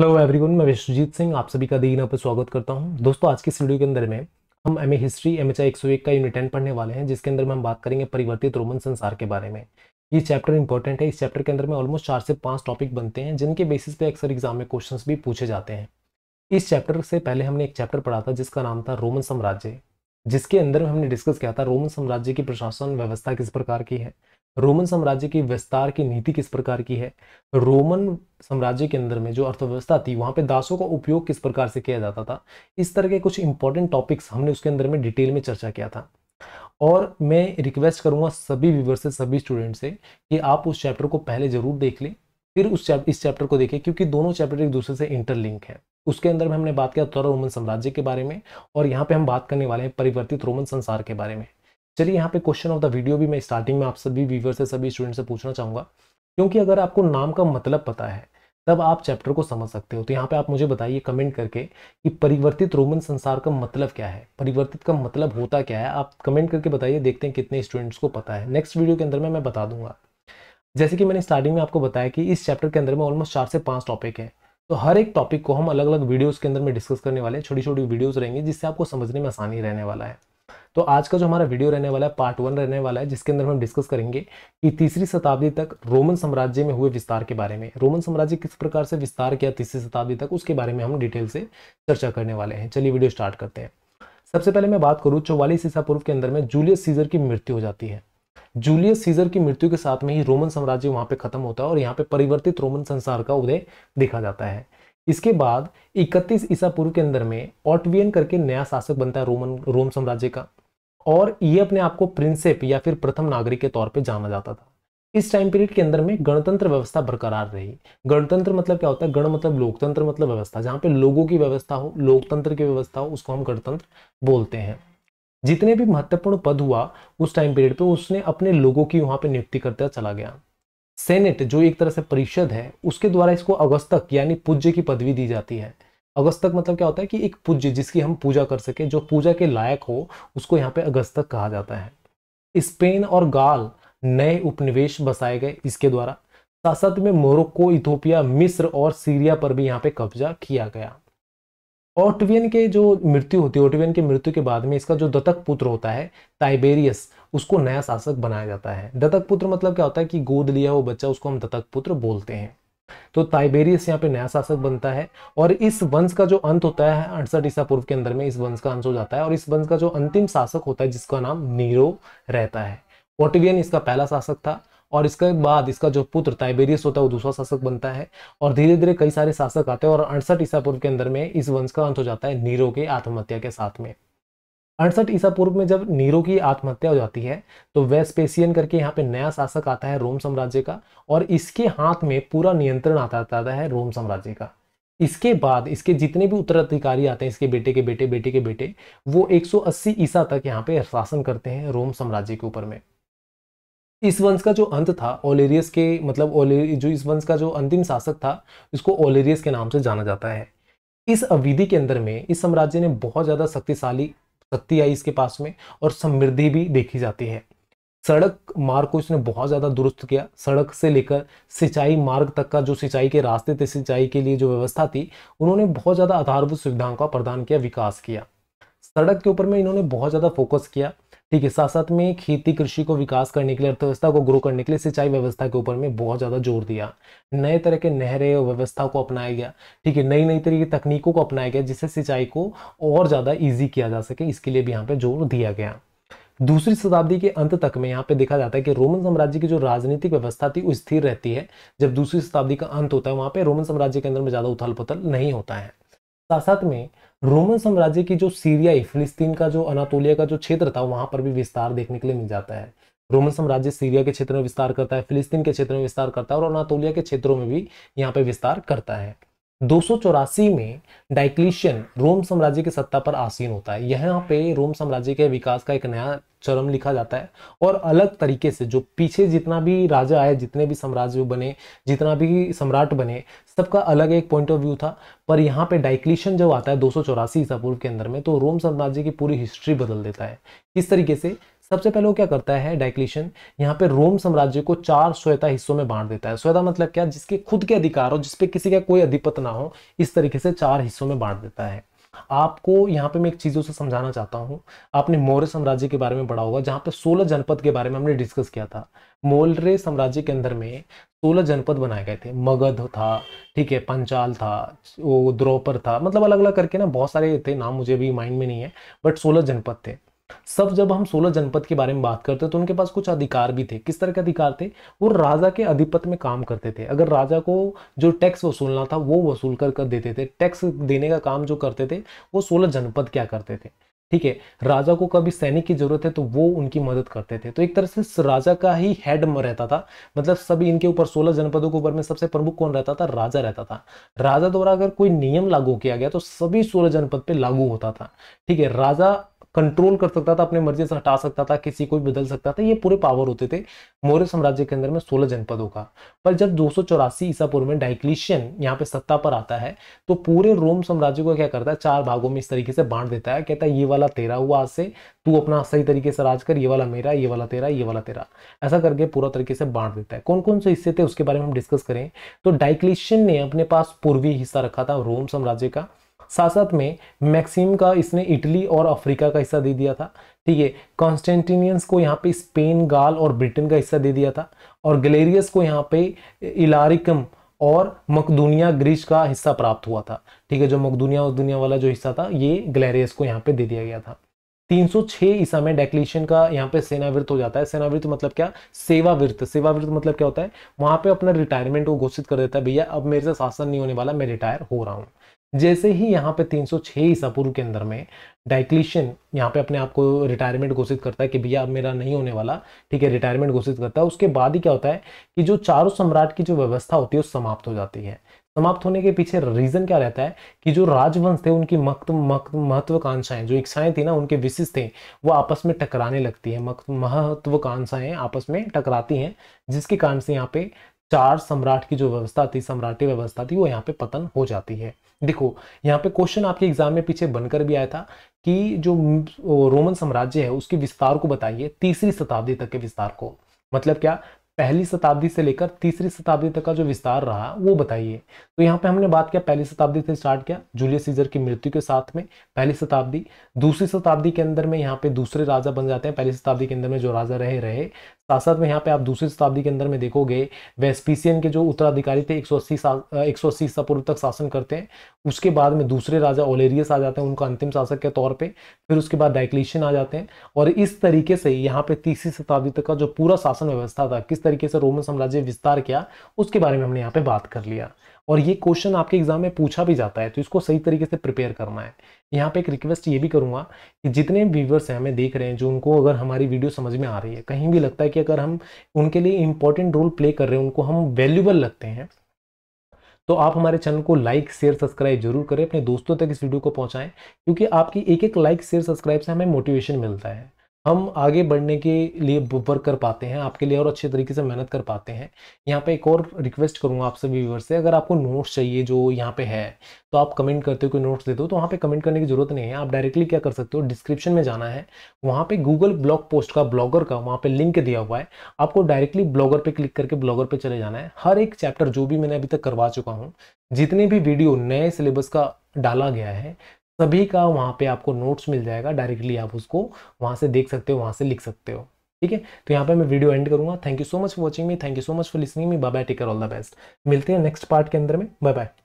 hello everyone मैं विश्वजीत सिंह आप सभी का दीना पर स्वागत करता हूं दोस्तों आज की वीडियो के अंदर में हम M A history M H I एक का यूनिट टेन पढ़ने वाले हैं जिसके अंदर में हम बात करेंगे परिवर्तित रोमन संसार के बारे में ये चैप्टर इंपॉर्टेंट है इस चैप्टर के अंदर में ऑलमोस्ट चार से पाँच टॉपिक बनते हैं जिनके बेसिस पे अक्सर एग्जाम में क्वेश्चन भी पूछे जाते हैं इस चैप्टर से पहले हमने एक चैप्टर पढ़ा था जिसका नाम था रोमन साम्राज्य जिसके अंदर में हमने डिस्कस किया था रोमन साम्राज्य की प्रशासन व्यवस्था किस प्रकार की है रोमन साम्राज्य की विस्तार की नीति किस प्रकार की है रोमन साम्राज्य के अंदर में जो अर्थव्यवस्था थी वहाँ पे दासों का उपयोग किस प्रकार से किया जाता था इस तरह के कुछ इंपॉर्टेंट टॉपिक्स हमने उसके अंदर में डिटेल में चर्चा किया था और मैं रिक्वेस्ट करूँगा सभी व्यूवर से सभी स्टूडेंट से कि आप उस चैप्टर को पहले जरूर देख लें फिर उस चैप, इस चैप्टर को देखें क्योंकि दोनों चैप्टर एक दूसरे से इंटरलिंक है उसके अंदर में हमने बात किया उत्तर रोमन साम्राज्य के बारे में और यहाँ पे हम बात करने वाले हैं परिवर्तित रोमन संसार के बारे में चलिए यहाँ पे क्वेश्चन ऑफ द वीडियो भी मैं स्टार्टिंग में आप सभी व्यूवर से सभी स्टूडेंट से पूछना चाहूँगा क्योंकि अगर आपको नाम का मतलब पता है तब आप चैप्टर को समझ सकते हो तो यहाँ पे आप मुझे बताइए कमेंट करके कि परिवर्तित रोमन संसार का मतलब क्या है परिवर्तित का मतलब होता क्या है आप कमेंट करके बताइए देखते हैं कितने स्टूडेंट्स को पता है नेक्स्ट वीडियो के अंदर में मैं बता दूंगा जैसे कि मैंने स्टार्टिंग में आपको बताया कि इस चैप्टर के अंदर में ऑलमोस्ट चार से पाँच टॉपिक है तो हर एक टॉपिक को हम अलग अलग वीडियोज़ के अंदर में डिस्कस करने वाले छोटी छोटी वीडियोज़ रहेंगे जिससे आपको समझने में आसानी रहने वाला है तो आज का जो हमारा वीडियो रहने वाला है पार्ट वन रहने वाला है जिसके अंदर हम डिस्कस करेंगे कि तीसरी शताब्दी तक रोमन साम्राज्य में हुए विस्तार के बारे में रोमन साम्राज्य किस प्रकार से विस्तार किया तीसरी शताब्दी तक उसके बारे में हम डिटेल से चर्चा करने वाले हैं चलिए वीडियो स्टार्ट करते हैं सबसे पहले मैं बात करूँ चौवालीस ईसा पूर्व के अंदर में जूलियस सीजर की मृत्यु हो जाती है जूलियस सीजर की मृत्यु के साथ में ही रोमन साम्राज्य वहां पे खत्म होता है और यहाँ पे परिवर्तित रोमन संसार का उदय देखा जाता है इसके बाद 31 ईसा पूर्व के अंदर में ऑटवियन करके नया शासक बनता है रोमन रोम साम्राज्य का और ये अपने आप को प्रिंसेप या फिर प्रथम नागरिक के तौर पे जाना जाता था इस टाइम पीरियड के अंदर में गणतंत्र व्यवस्था बरकरार रही गणतंत्र मतलब क्या होता है गण मतलब लोकतंत्र मतलब व्यवस्था जहाँ पे लोगों की व्यवस्था हो लोकतंत्र की व्यवस्था हो उसको हम गणतंत्र बोलते हैं जितने भी महत्वपूर्ण पद हुआ उस टाइम पीरियड पे उसने अपने लोगों की वहां पे नियुक्ति करता चला गया सेनेट जो एक तरह से परिषद है उसके द्वारा इसको अगस्तक यानी पूज्य की पदवी दी जाती है अगस्तक मतलब क्या होता है कि एक पूज्य जिसकी हम पूजा कर सके जो पूजा के लायक हो उसको यहाँ पे अगस्तक कहा जाता है स्पेन और गाल नए उपनिवेश बसाए गए इसके द्वारा साथ साथ में मोरक्को इथोपिया मिस्र और सीरिया पर भी यहाँ पे कब्जा किया गया ऑटवियन के जो मृत्यु होती है ऑटवियन के मृत्यु के बाद में इसका जो दत्तक पुत्र होता है टाइबेरियस उसको नया शासक बनाया जाता है दत्तक पुत्र मतलब क्या होता है कि गोद लिया वो बच्चा उसको हम दत्तक पुत्र बोलते हैं तो ताइबेरियस यहाँ पे नया शासक बनता है और इस वंश का जो अंत होता है अड़सठ ईसा पूर्व के अंदर में इस वंश का अंत हो जाता है और इस वंश का जो अंतिम शासक होता है जिसका नाम नीरो रहता है ओटिवियन इसका पहला शासक था और इसके बाद इसका जो पुत्र ताइबेरियस होता है वो दूसरा शासक बनता है और धीरे धीरे कई सारे शासक आते हैं और अड़सठ ईसा पूर्व के अंदर में इस वंश का अंत हो जाता है नीरो के आत्महत्या के साथ में अड़सठ ईसा पूर्व में जब नीरो की आत्महत्या हो जाती है तो वेस्पेसियन करके यहाँ पे नया शासक आता है रोम साम्राज्य का और इसके हाथ में पूरा नियंत्रण आता जाता है रोम साम्राज्य का इसके बाद इसके जितने भी उत्तराधिकारी आते हैं इसके बेटे के बेटे बेटे के बेटे वो 180 ईसा तक यहाँ पे शासन करते हैं रोम साम्राज्य के ऊपर में इस वंश का जो अंत था ओलेरियस के मतलब ओले जो इस वंश का जो अंतिम शासक था इसको ओलेरियस के नाम से जाना जाता है इस अविधि के अंदर में इस साम्राज्य ने बहुत ज़्यादा शक्तिशाली शक्ति आई इसके पास में और समृद्धि भी देखी जाती है सड़क मार्ग को इसने बहुत ज़्यादा दुरुस्त किया सड़क से लेकर सिंचाई मार्ग तक का जो सिंचाई के रास्ते थे सिंचाई के लिए जो व्यवस्था थी उन्होंने बहुत ज़्यादा आधारभूत सुविधाओं का प्रदान किया विकास किया सड़क के ऊपर में इन्होंने बहुत ज़्यादा फोकस किया ठीक है साथ साथ में खेती कृषि को विकास करने के लिए अर्थव्यवस्था को ग्रो करने के लिए सिंचाई व्यवस्था के ऊपर में बहुत ज़्यादा जोर दिया नए तरह के नहरें व्यवस्था को अपनाया गया ठीक है नई नई तरह की तकनीकों को अपनाया गया जिससे सिंचाई को और ज़्यादा ईजी किया जा सके इसके लिए भी यहाँ पे जोर दिया गया दूसरी शताब्दी के अंत तक में यहाँ पे देखा जाता है कि रोमन साम्राज्य की जो राजनीतिक व्यवस्था थी वो स्थिर रहती है जब दूसरी शताब्दी का अंत होता है वहाँ पे रोमन साम्राज्य के अंदर में ज़्यादा उथल पुथल नहीं होता है साथ साथ में रोमन साम्राज्य की जो सीरियाई फिलिस्तीन का जो अनातोलिया का जो क्षेत्र था वहां पर भी विस्तार देखने के लिए मिल जाता है रोमन साम्राज्य सीरिया के क्षेत्र में विस्तार करता है फिलिस्तीन के क्षेत्र में विस्तार करता है और अनातोलिया के क्षेत्रों में भी यहाँ पे विस्तार करता है दो में डाइक्लिशियन रोम साम्राज्य की सत्ता पर आसीन होता है यहाँ पे रोम साम्राज्य के विकास का एक नया चरम लिखा जाता है और अलग तरीके से जो पीछे जितना भी राजा आए जितने भी साम्राज्य बने जितना भी सम्राट बने सबका अलग एक पॉइंट ऑफ व्यू था पर यहाँ पे डाइक्लिशन जब आता है दो सौ ईसा पूर्व के अंदर में तो रोम साम्राज्य की पूरी हिस्ट्री बदल देता है किस तरीके से सबसे पहले वो क्या करता है डाइक्लिशन यहाँ पे रोम साम्राज्य को चार स्वेता हिस्सों में बांट देता है स्वेता मतलब क्या जिसके खुद के अधिकार हो जिसपे किसी का कोई अधिपत ना हो इस तरीके से चार हिस्सों में बांट देता है आपको यहाँ पे मैं एक चीज़ों से समझाना चाहता हूँ आपने मौर्य साम्राज्य के बारे में पढ़ा होगा जहाँ पे 16 जनपद के बारे में हमने डिस्कस किया था मौर्य साम्राज्य के अंदर में 16 जनपद बनाए गए थे मगध था ठीक है पंचाल था वो द्रोपर था मतलब अलग अलग करके ना बहुत सारे थे नाम मुझे अभी माइंड में नहीं है बट सोलह जनपद थे सब जब हम सोलह जनपद के बारे में बात करते हैं तो उनके पास कुछ अधिकार भी थे किस तरह के अधिकार थे वो राजा के अधिपत में काम करते थे अगर राजा को जो टैक्स वसूलना था वो वसूल कर कर देते थे टैक्स देने का काम जो करते थे वो सोलह जनपद क्या करते थे ठीक है राजा को कभी सैनिक की जरूरत है तो वो उनकी मदद करते थे तो एक तरह से राजा का ही हेड रहता था मतलब सभी इनके ऊपर सोलह जनपदों के ऊपर में सबसे प्रमुख कौन रहता था राजा रहता था राजा द्वारा अगर कोई नियम लागू किया गया तो सभी सोलह जनपद पे लागू होता था ठीक है राजा कंट्रोल कर सकता था अपने मर्जी से हटा सकता था किसी को भी बदल सकता था ये पूरे पावर होते थे मौर्य साम्राज्य के अंदर में सोलह जनपदों का पर जब दो सौ चौरासी ईसापुर में डाइक्लिशियन यहाँ पे सत्ता पर आता है तो पूरे रोम साम्राज्य को क्या करता है चार भागों में इस तरीके से बांट देता है कहता है ये वाला तेरा हुआ आज से तू अपना सही तरीके से राज कर ये वाला मेरा ये वाला तेरा ये वाला तेरा ऐसा करके पूरा तरीके से बांट देता है कौन कौन से हिस्से थे उसके बारे में हम डिस्कस करें तो डाइक्लिशियन ने अपने पास पूर्वी हिस्सा रखा था रोम साम्राज्य का साथ साथ में मैक्सिम का इसने इटली और अफ्रीका का हिस्सा दे दिया था ठीक है कॉन्स्टेंटिनियंस को यहाँ पे स्पेन गाल और ब्रिटेन का हिस्सा दे दिया था और गलेरियस को यहाँ पे इलारिकम और मकदूनिया ग्रीस का हिस्सा प्राप्त हुआ था ठीक है जो मकदूनिया उस दुनिया वाला जो हिस्सा था ये ग्लेरियस को यहाँ पे दे दिया गया था 306 ईसा में डेक्लेशन का यहाँ पे सेनावृत हो जाता है सेनावृत मतलब क्या सेवावृत सेवावृत मतलब क्या होता है वहां पे अपना रिटायरमेंट को घोषित कर देता है भैया अब मेरे से शासन नहीं होने वाला मैं रिटायर हो रहा हूँ जैसे ही यहाँ पे 306 सौ ईसा पूर्व के अंदर में डाइक्लिशियन यहाँ पे अपने आप को रिटायरमेंट घोषित करता है कि भैया अब मेरा नहीं होने वाला ठीक है रिटायरमेंट घोषित करता है उसके बाद ही क्या होता है कि जो चारों सम्राट की जो व्यवस्था होती है वो समाप्त हो जाती है समाप्त होने के पीछे रीजन क्या रहता है कि जो राजवंश थे उनकी मक्त महत्वाकांक्षाएं जो इच्छाएं थी ना उनके विशिष्ट थे वो आपस में टकराने लगती है महत्वाकांक्षाएं आपस में टकराती हैं जिसके कारण से यहाँ पे चार सम्राट की जो व्यवस्था थी सम्राटी व्यवस्था थी वो यहाँ पे पतन हो जाती है देखो यहाँ पे क्वेश्चन आपके एग्जाम में पीछे बनकर भी आया था कि जो रोमन साम्राज्य है उसके विस्तार को बताइए तीसरी शताब्दी तक के विस्तार को मतलब क्या पहली शताब्दी से लेकर तीसरी शताब्दी तक का जो विस्तार रहा वो बताइए तो यहाँ पे हमने बात किया पहली शताब्दी से स्टार्ट किया जूलियस सीजर की मृत्यु के साथ में पहली शताब्दी दूसरी शताब्दी के अंदर में यहाँ पे दूसरे राजा बन जाते हैं पहली शताब्दी के अंदर में जो राजा रहे रहे साथ साथ में यहाँ पे आप दूसरी शताब्दी के अंदर में देखोगे वेस्पीसियन के जो उत्तराधिकारी थे 180 सौ अस्सी ईसा पूर्व तक शासन करते हैं उसके बाद में दूसरे राजा ओलेरियस आ जाते हैं उनका अंतिम शासक के तौर पे फिर उसके बाद डाइक्लिशियन आ जाते हैं और इस तरीके से यहाँ पे तीसरी शताब्दी तक का जो पूरा शासन व्यवस्था था किस तरीके से रोमन साम्राज्य विस्तार किया उसके बारे में हमने यहाँ पे बात कर लिया और ये क्वेश्चन आपके एग्जाम में पूछा भी जाता है तो इसको सही तरीके से प्रिपेयर करना है यहाँ पे एक रिक्वेस्ट ये भी करूँगा कि जितने व्यूवर्स हैं हमें देख रहे हैं जो उनको अगर हमारी वीडियो समझ में आ रही है कहीं भी लगता है कि अगर हम उनके लिए इंपॉर्टेंट रोल प्ले कर रहे हैं उनको हम वैल्यूबल लगते हैं तो आप हमारे चैनल को लाइक शेयर सब्सक्राइब जरूर करें अपने दोस्तों तक इस वीडियो को पहुंचाएं क्योंकि आपकी एक एक लाइक शेयर सब्सक्राइब से हमें मोटिवेशन मिलता है हम आगे बढ़ने के लिए वर्क कर पाते हैं आपके लिए और अच्छे तरीके से मेहनत कर पाते हैं यहाँ पे एक और रिक्वेस्ट करूँगा आप सभी व्यूवर से अगर आपको नोट्स चाहिए जो यहाँ पे है तो आप कमेंट करते हो कोई नोट्स देते हो तो वहाँ पे कमेंट करने की जरूरत नहीं है आप डायरेक्टली क्या कर सकते हो डिस्क्रिप्शन में जाना है वहाँ पर गूगल ब्लॉग पोस्ट का ब्लॉगर का वहाँ पर लिंक दिया हुआ है आपको डायरेक्टली ब्लॉगर पर क्लिक करके ब्लॉगर पर चले जाना है हर एक चैप्टर जो भी मैंने अभी तक करवा चुका हूँ जितने भी वीडियो नए सिलेबस का डाला गया है सभी का वहाँ पे आपको नोट्स मिल जाएगा डायरेक्टली आप उसको वहाँ से देख सकते हो वहाँ से लिख सकते हो ठीक है तो यहाँ पे मैं वीडियो एंड करूँगा thank you so much for watching me thank you so much for listening me bye bye take all the best मिलते हैं नेक्स्ट पार्ट के अंदर में बाय बाय